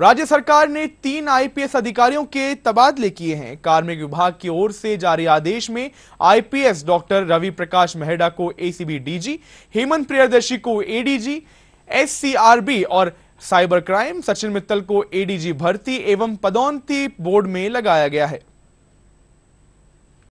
राज्य सरकार ने तीन आईपीएस अधिकारियों के तबादले किए हैं कार्मिक विभाग की ओर से जारी आदेश में आईपीएस डॉक्टर रवि प्रकाश मेहडा को एसीबी डीजी हेमंत प्रियदर्शी को एडीजी एससीआरबी और साइबर क्राइम सचिन मित्तल को एडीजी भर्ती एवं पदोन्नति बोर्ड में लगाया गया है